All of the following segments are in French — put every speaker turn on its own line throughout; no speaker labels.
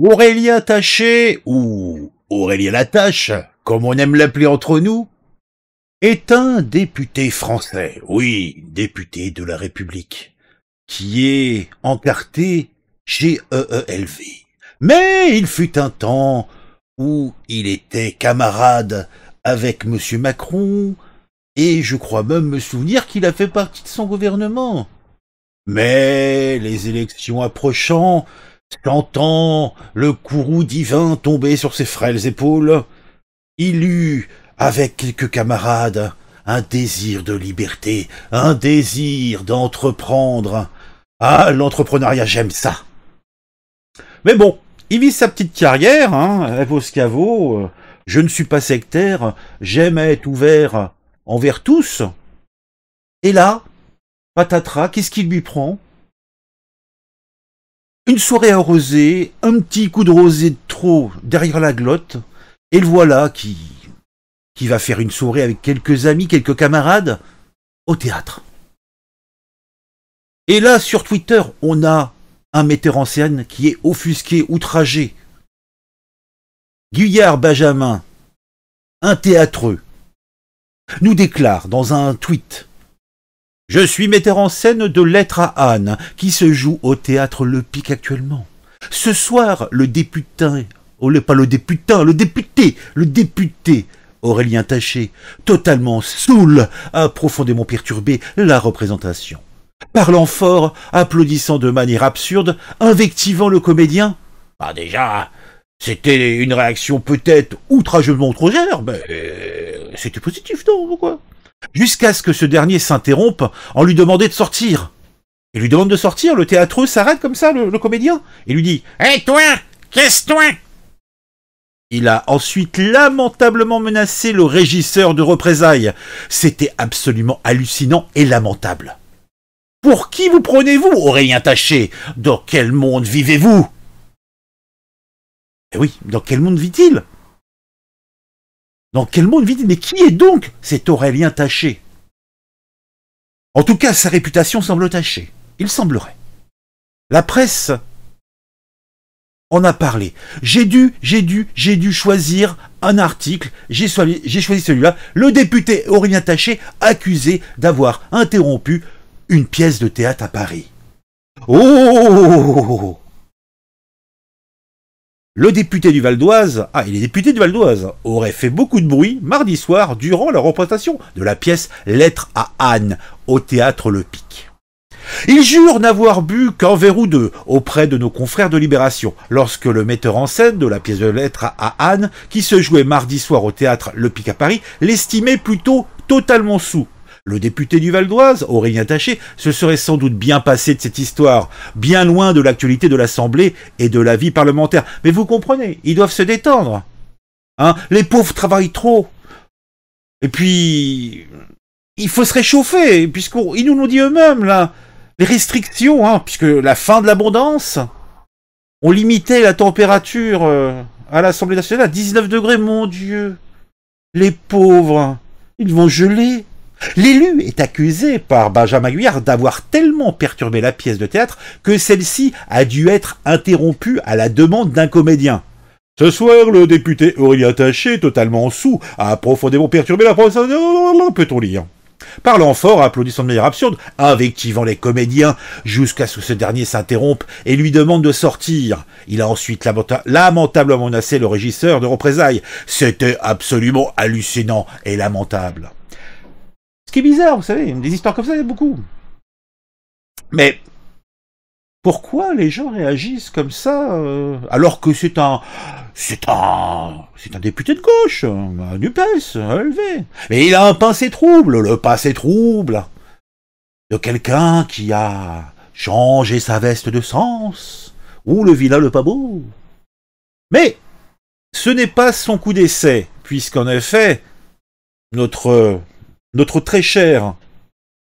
Aurélien Taché, ou Aurélien Latache, comme on aime l'appeler entre nous, est un député français, oui, député de la République, qui est encarté chez EELV. Mais il fut un temps où il était camarade avec M. Macron, et je crois même me souvenir qu'il a fait partie de son gouvernement. Mais les élections approchant, Sentant le courroux divin tomber sur ses frêles épaules, il eut, avec quelques camarades, un désir de liberté, un désir d'entreprendre. Ah, l'entrepreneuriat, j'aime ça. Mais bon, il vit sa petite carrière, hein, Boscavo. Je ne suis pas sectaire, j'aime être ouvert envers tous. Et là, patatras, qu'est-ce qu'il lui prend une soirée arrosée, un petit coup de rosé de trop derrière la glotte, et le voilà qui, qui va faire une soirée avec quelques amis, quelques camarades, au théâtre. Et là, sur Twitter, on a un metteur en scène qui est offusqué, outragé. Guyard Benjamin, un théâtreux, nous déclare dans un tweet je suis metteur en scène de Lettres à Anne, qui se joue au théâtre Le Pic actuellement. Ce soir, le député, oh, pas le député, le député, le député Aurélien Taché, totalement saoul, a profondément perturbé la représentation. Parlant fort, applaudissant de manière absurde, invectivant le comédien. Ah, déjà, c'était une réaction peut-être outrageusement trop mais euh, c'était positif, non Pourquoi jusqu'à ce que ce dernier s'interrompe en lui demandant de sortir. Il lui demande de sortir, le théâtreux s'arrête comme ça, le, comédien, et lui dit Hé toi, toi ce toi il a ensuite lamentablement menacé le régisseur de représailles. C'était absolument hallucinant et lamentable. Pour qui vous prenez-vous, Aurélien Taché Dans quel monde vivez-vous Eh oui, dans quel monde vit-il dans quel monde vit-il Mais qui est donc cet Aurélien Taché En tout cas, sa réputation semble tachée. Il semblerait. La presse en a parlé. J'ai dû, j'ai dû, j'ai dû choisir un article. J'ai choisi, choisi celui-là. Le député Aurélien Taché accusé d'avoir interrompu une pièce de théâtre à Paris. oh, oh, oh, oh le député du Val d'Oise, ah, et les députés du Val d'Oise auraient fait beaucoup de bruit mardi soir durant la représentation de la pièce Lettre à Anne au théâtre Le Pic. Ils jurent n'avoir bu qu'un verre ou deux auprès de nos confrères de Libération, lorsque le metteur en scène de la pièce de lettres à Anne, qui se jouait mardi soir au théâtre Le Pic à Paris, l'estimait plutôt totalement sous, le député du Val d'Oise, Aurélien Taché, se serait sans doute bien passé de cette histoire, bien loin de l'actualité de l'Assemblée et de la vie parlementaire. Mais vous comprenez, ils doivent se détendre. Hein Les pauvres travaillent trop. Et puis, il faut se réchauffer, puisqu'ils nous l'ont dit eux-mêmes, là. Les restrictions, hein, puisque la fin de l'abondance, on limitait la température euh, à l'Assemblée nationale à 19 degrés, mon Dieu. Les pauvres, ils vont geler. L'élu est accusé par Benjamin Guyard d'avoir tellement perturbé la pièce de théâtre que celle-ci a dû être interrompue à la demande d'un comédien. Ce soir, le député Aurélien Taché, totalement sous, a profondément perturbé la presse. Euh, peut-on lire Parlant fort, applaudissant de manière absurde, invectivant les comédiens, jusqu'à ce que ce dernier s'interrompe et lui demande de sortir. Il a ensuite lamentablement menacé le régisseur de représailles. C'était absolument hallucinant et lamentable. Ce qui est bizarre, vous savez, des histoires comme ça, il y a beaucoup. Mais pourquoi les gens réagissent comme ça euh, alors que c'est un c'est un c'est un député de gauche, un un élevé. Mais il a un passé trouble, le passé trouble de quelqu'un qui a changé sa veste de sens ou le vilain le pas beau. Mais ce n'est pas son coup d'essai, puisqu'en effet notre notre très cher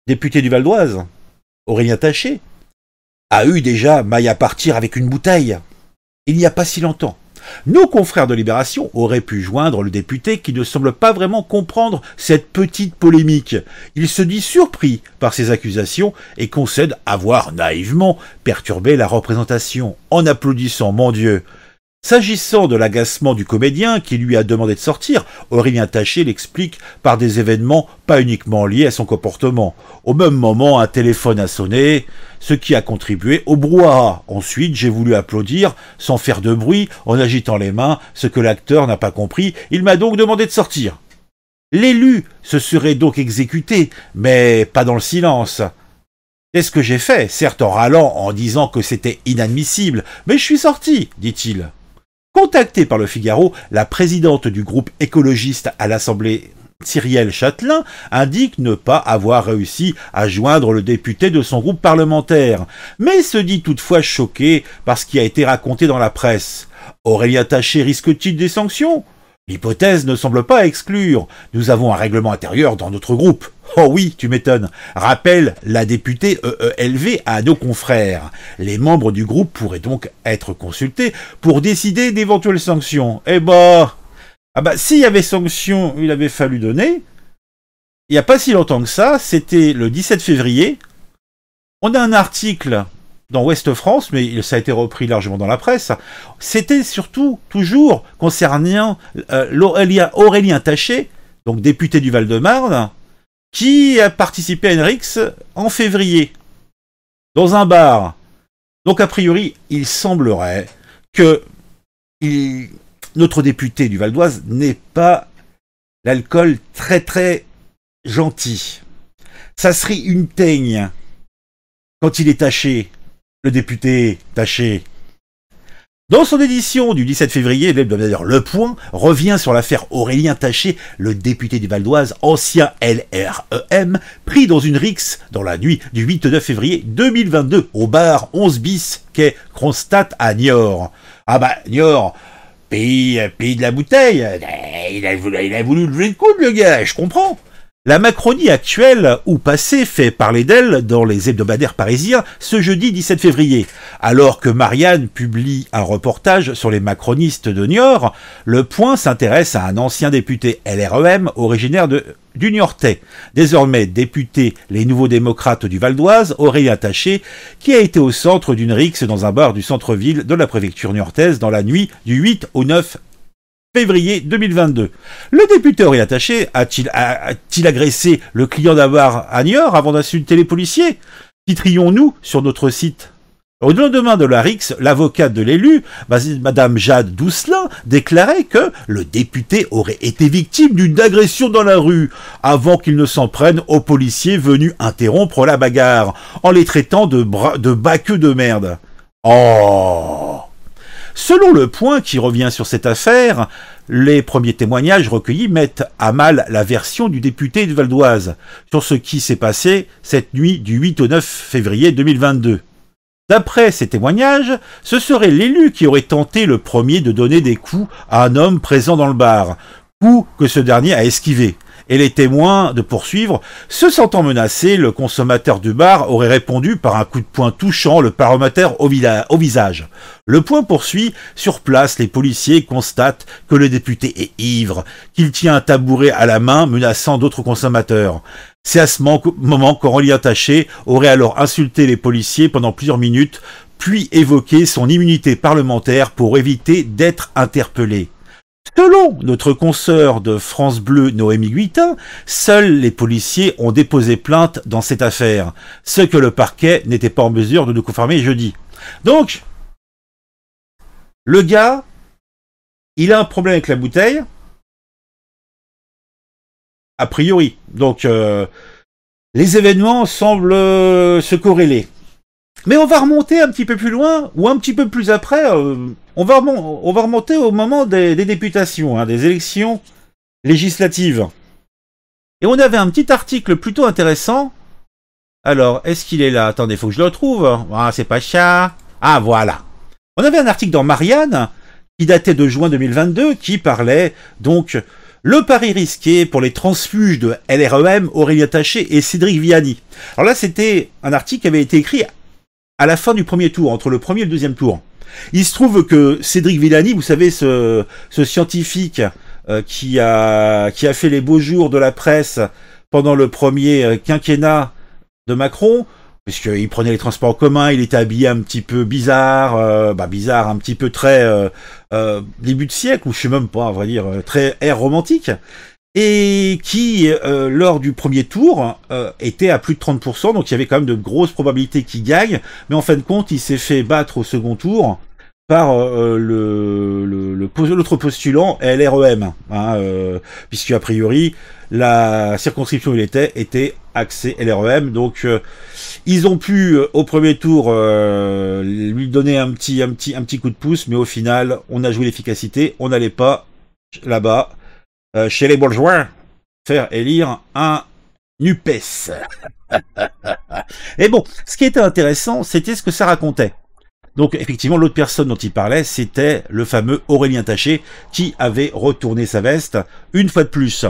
député du Val d'Oise, Aurélien Taché, a eu déjà maille à partir avec une bouteille, il n'y a pas si longtemps. Nos confrères de Libération auraient pu joindre le député qui ne semble pas vraiment comprendre cette petite polémique. Il se dit surpris par ces accusations et concède avoir naïvement perturbé la représentation en applaudissant, mon Dieu, S'agissant de l'agacement du comédien qui lui a demandé de sortir, Aurélien Taché l'explique par des événements pas uniquement liés à son comportement. Au même moment, un téléphone a sonné, ce qui a contribué au brouhaha. Ensuite, j'ai voulu applaudir, sans faire de bruit, en agitant les mains, ce que l'acteur n'a pas compris, il m'a donc demandé de sortir. L'élu se serait donc exécuté, mais pas dans le silence. C'est ce que j'ai fait, certes en râlant, en disant que c'était inadmissible, mais je suis sorti, dit-il. Contactée par le Figaro, la présidente du groupe écologiste à l'Assemblée Cyrielle Châtelain indique ne pas avoir réussi à joindre le député de son groupe parlementaire, mais se dit toutefois choquée par ce qui a été raconté dans la presse. Aurélien Taché risque-t-il des sanctions L'hypothèse ne semble pas exclure. Nous avons un règlement intérieur dans notre groupe. Oh oui, tu m'étonnes. Rappelle la députée EELV euh, euh, à nos confrères. Les membres du groupe pourraient donc être consultés pour décider d'éventuelles sanctions. Eh ben... Ah bah, s'il y avait sanction, il avait fallu donner. Il n'y a pas si longtemps que ça, c'était le 17 février. On a un article dans Ouest France, mais ça a été repris largement dans la presse, c'était surtout, toujours, concernant euh, Aurélien, Taché, donc député du Val-de-Marne, qui a participé à Henrix en février, dans un bar. Donc a priori, il semblerait que notre député du Val d'Oise n'ait pas l'alcool très très gentil. Ça serait une teigne quand il est taché le député Taché. Dans son édition du 17 février, Le Point revient sur l'affaire Aurélien Taché, le député du Val d'Oise, ancien LREM, pris dans une rixe dans la nuit du 8 9 février 2022 au bar 11 bis quai Kronstadt à Niort. Ah bah Niort, pays, euh, pays de la bouteille, eh, il a, voulu, il a voulu le coude le gars, je comprends. La Macronie actuelle ou passée fait parler d'elle dans les hebdomadaires parisiens ce jeudi 17 février. Alors que Marianne publie un reportage sur les macronistes de Niort, le point s'intéresse à un ancien député LREM originaire de du Niortais, désormais député Les Nouveaux Démocrates du Val d'Oise, Aurélien Taché, qui a été au centre d'une rixe dans un bar du centre-ville de la préfecture niortaise dans la nuit du 8 au 9 février 2022. Le député aurait attaché a-t-il a-t-il agressé le client d'avoir à avant d'insulter les policiers citrions nous sur notre site au lendemain de la RIX, l'avocate de l'élu, Madame Jade Doucelin, déclarait que le député aurait été victime d'une agression dans la rue, avant qu'il ne s'en prenne aux policiers venus interrompre la bagarre, en les traitant de, bras, de de merde. Oh Selon le point qui revient sur cette affaire, les premiers témoignages recueillis mettent à mal la version du député de Val d'Oise sur ce qui s'est passé cette nuit du 8 au 9 février 2022. D'après ces témoignages, ce serait l'élu qui aurait tenté le premier de donner des coups à un homme présent dans le bar, coups que ce dernier a esquivé et les témoins de poursuivre. Se sentant menacé, le consommateur du bar aurait répondu par un coup de poing touchant le paromètre au, visage. Le point poursuit. Sur place, les policiers constatent que le député est ivre, qu'il tient un tabouret à la main menaçant d'autres consommateurs. C'est à ce moment qu'Aurélien Taché aurait alors insulté les policiers pendant plusieurs minutes, puis évoqué son immunité parlementaire pour éviter d'être interpellé. Selon notre consoeur de France Bleu Noémie Guitin, seuls les policiers ont déposé plainte dans cette affaire, ce que le parquet n'était pas en mesure de nous confirmer jeudi. Donc, le gars, il a un problème avec la bouteille, a priori. Donc, euh, les événements semblent se corréler. Mais on va remonter un petit peu plus loin, ou un petit peu plus après. Euh, on, va remonter au moment des, députations, hein, des élections législatives. Et on avait un petit article plutôt intéressant. Alors, est-ce qu'il est là Attendez, faut que je le retrouve. Ah, c'est pas chat. Ah, voilà. On avait un article dans Marianne qui datait de juin 2022 qui parlait donc le pari risqué pour les transfuges de LREM, Aurélien Taché et Cédric Viani. Alors là, c'était un article qui avait été écrit à la fin du premier tour, entre le premier et le deuxième tour. Il se trouve que Cédric Villani, vous savez, ce, scientifique euh, qui, a, qui a fait les beaux jours de la presse pendant le premier euh, quinquennat de Macron, puisqu'il prenait les transports en commun, il était habillé un petit peu bizarre, euh, bah bizarre, un petit peu très début de siècle, ou je sais même pas, on va dire, très air romantique et qui, euh, lors du premier tour, euh, était à plus de 30%, donc il y avait quand même de grosses probabilités qu'il gagne, mais en fin de compte, il s'est fait battre au second tour par euh, l'autre postulant LREM, hein, puisque a priori la circonscription où il était était axée LREM, donc ils ont pu au premier tour lui donner un petit un petit un petit coup de pouce, mais au final on a joué l'efficacité, on n'allait pas là-bas euh, chez les bourgeois, faire élire un NUPES. Et bon, ce qui était intéressant, c'était ce que ça racontait. Donc effectivement, l'autre personne dont il parlait, c'était le fameux Aurélien Taché, qui avait retourné sa veste une fois de plus.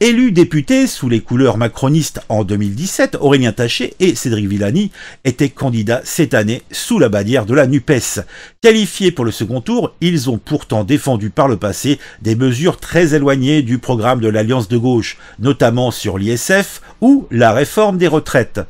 Élu député sous les couleurs macronistes en 2017, Aurélien Taché et Cédric Villani étaient candidats cette année sous la bannière de la NUPES. Qualifiés pour le second tour, ils ont pourtant défendu par le passé des mesures très éloignées du programme de l'Alliance de gauche, notamment sur l'ISF ou la réforme des retraites.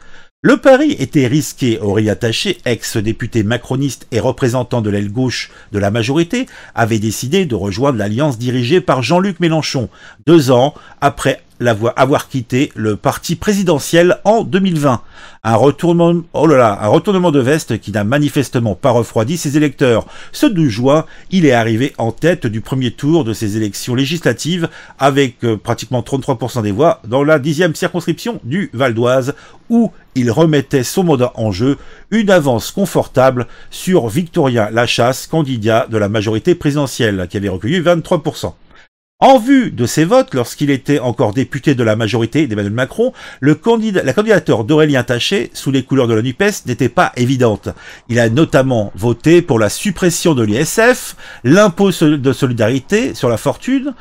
Le pari était risqué, aurait Attaché, ex-député macroniste et représentant de l'aile gauche de la majorité, avait décidé de rejoindre l'alliance dirigée par Jean-Luc Mélenchon, deux ans après avoir quitté le parti présidentiel en 2020. Un retournement, oh là là, un retournement de veste qui n'a manifestement pas refroidi ses électeurs. Ce 2 juin, il est arrivé en tête du premier tour de ces élections législatives avec euh, pratiquement 33% des voix dans la dixième circonscription du Val d'Oise où il remettait son mandat en jeu, une avance confortable sur Victoria Lachasse, candidat de la majorité présidentielle, qui avait recueilli 23%. En vue de ses votes, lorsqu'il était encore député de la majorité d'Emmanuel Macron, la candidature d'Aurélien Taché, sous les couleurs de la NUPES, n'était pas évidente. Il a notamment voté pour la suppression de l'ISF, l'impôt de solidarité sur la fortune,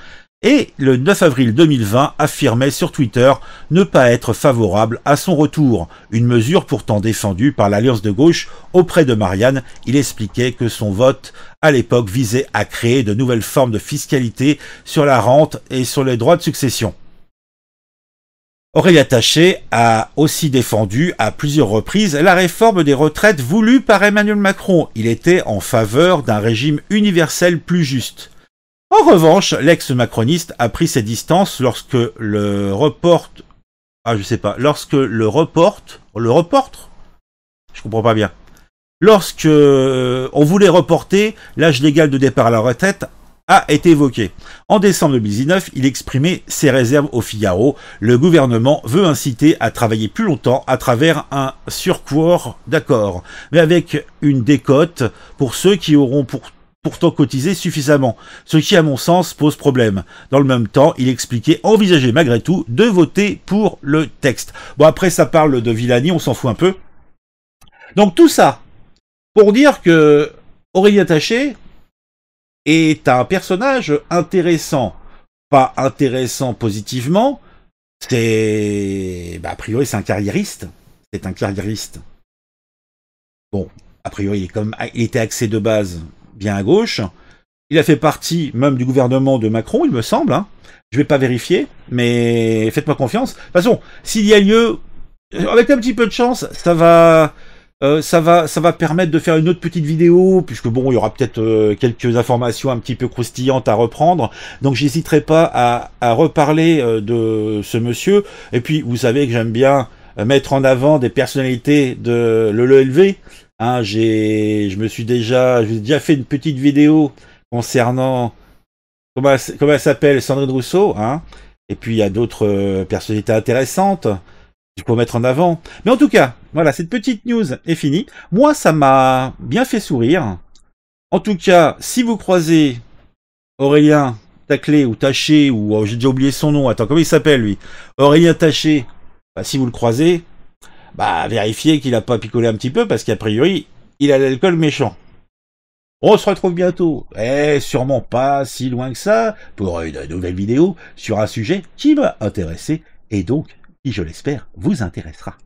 et le 9 avril 2020 affirmait sur Twitter ne pas être favorable à son retour, une mesure pourtant défendue par l'Alliance de gauche auprès de Marianne. Il expliquait que son vote à l'époque visait à créer de nouvelles formes de fiscalité sur la rente et sur les droits de succession. Aurélie Attaché a aussi défendu à plusieurs reprises la réforme des retraites voulue par Emmanuel Macron. Il était en faveur d'un régime universel plus juste. En revanche, l'ex-macroniste a pris ses distances lorsque le reporte... Ah, je sais pas. Lorsque le reporte... Le reporte Je comprends pas bien. Lorsque euh, on voulait reporter l'âge légal de départ à la retraite a été évoqué. En décembre 2019, il exprimait ses réserves au Figaro. Le gouvernement veut inciter à travailler plus longtemps à travers un surcours d'accord, mais avec une décote pour ceux qui auront pour pourtant cotisé suffisamment, ce qui à mon sens pose problème. Dans le même temps, il expliquait envisager malgré tout de voter pour le texte. Bon après ça parle de Villani, on s'en fout un peu. Donc tout ça pour dire que Aurélien Taché est un personnage intéressant, pas intéressant positivement, c'est bah, a priori c'est un carriériste, c'est un carriériste. Bon, a priori il, il était axé de base à gauche. Il a fait partie même du gouvernement de Macron, il me semble. Hein. Je vais pas vérifier, mais faites-moi confiance. De toute façon, s'il y a lieu, euh, avec un petit peu de chance, ça va, euh, ça va, ça va permettre de faire une autre petite vidéo, puisque bon, il y aura peut-être euh, quelques informations un petit peu croustillantes à reprendre. Donc, j'hésiterai pas à, reparler de ce monsieur. Et puis, vous savez que j'aime bien mettre en avant des personnalités de le l'ELV. Ah, j'ai, je me suis déjà, déjà fait une petite vidéo concernant comment, comment elle s'appelle Sandrine Rousseau. Hein, et puis il y a d'autres euh, personnalités intéressantes qu'il faut mettre en avant. Mais en tout cas, voilà, cette petite news est finie. Moi, ça m'a bien fait sourire. En tout cas, si vous croisez Aurélien Taclé ou Taché, ou oh, j'ai déjà oublié son nom, attends, comment il s'appelle lui Aurélien Taché, bah, si vous le croisez, bah, vérifiez qu'il a pas picolé un petit peu, parce qu'a priori, il a l'alcool méchant. On se retrouve bientôt, et eh, sûrement pas si loin que ça, pour une nouvelle vidéo sur un sujet qui m'a intéressé, et donc, qui je l'espère, vous intéressera.